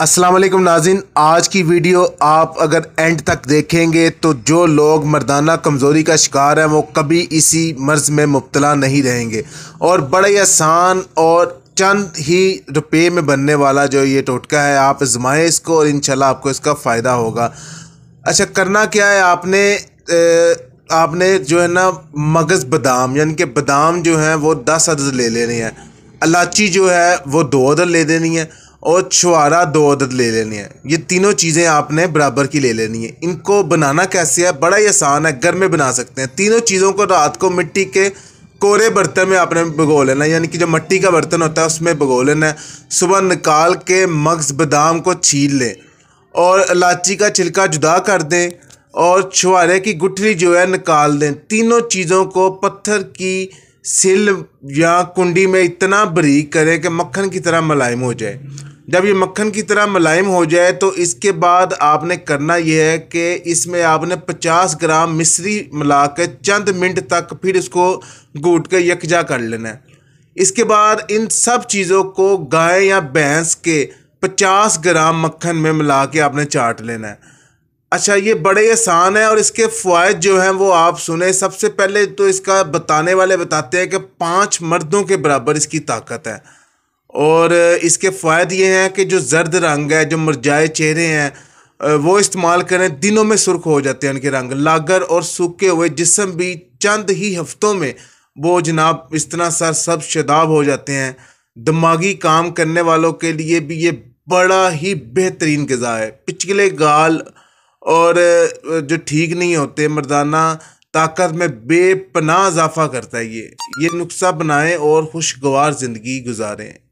असलम नाजिन आज की वीडियो आप अगर एंड तक देखेंगे तो जो लोग मर्दाना कमज़ोरी का शिकार हैं वो कभी इसी मर्ज़ में मुब्तला नहीं रहेंगे और बड़े आसान और चंद ही रुपये में बनने वाला जो ये टोटका है आप आजमाएँ इसको और इंशाल्लाह आपको इसका फ़ायदा होगा अच्छा करना क्या है आपने ए, आपने जो है ना मगज़ बादाम यानी कि बादाम जो हैं वो दस अदद ले लेने हैं अलाची जो है वो दो अदद ले देनी है और छुआरा दो अदद ले लेनी है ये तीनों चीज़ें आपने बराबर की ले लेनी है इनको बनाना कैसे है बड़ा ही आसान है घर में बना सकते हैं तीनों चीज़ों को रात को मिट्टी के कोरे बर्तन में आपने भगो लेना यानी कि जो मिट्टी का बर्तन होता है उसमें भगो लेना है सुबह निकाल के मगज़ बादाम को छील लें और इलायची का छिलका जुदा कर दें और छुआरे की गुठली जो है निकाल दें तीनों चीज़ों को पत्थर की सिल या कुंडी में इतना बरीक करें कि मक्खन की तरह मुलायम हो जाए जब ये मक्खन की तरह मुलायम हो जाए तो इसके बाद आपने करना यह है कि इसमें आपने 50 ग्राम मिश्री मिला के चंद मिनट तक फिर इसको घूट के यकजा कर लेना है इसके बाद इन सब चीज़ों को गाय या भैंस के 50 ग्राम मक्खन में मिला के आपने चाट लेना है अच्छा ये बड़े आसान है और इसके फ़ायद जो हैं वो आप सुने सबसे पहले तो इसका बताने वाले बताते हैं कि पाँच मर्दों के बराबर इसकी ताकत है और इसके फ़ायद ये हैं कि जो जर्द रंग है जो मुरझाए चेहरे हैं वो इस्तेमाल करें दिनों में सुर्ख हो जाते हैं उनके रंग लागर और सूखे हुए जिसम भी चंद ही हफ्तों में वो जनाब इस तरह सर सब शदाब हो जाते हैं दिमागी काम करने वालों के लिए भी ये बड़ा ही बेहतरीन गज़ा है पिछले गाल और जो ठीक नहीं होते मर्दाना ताकत में बेपना इजाफा करता है ये ये नुस्खा बनाएं और खुशगवार ज़िंदगी गुजारें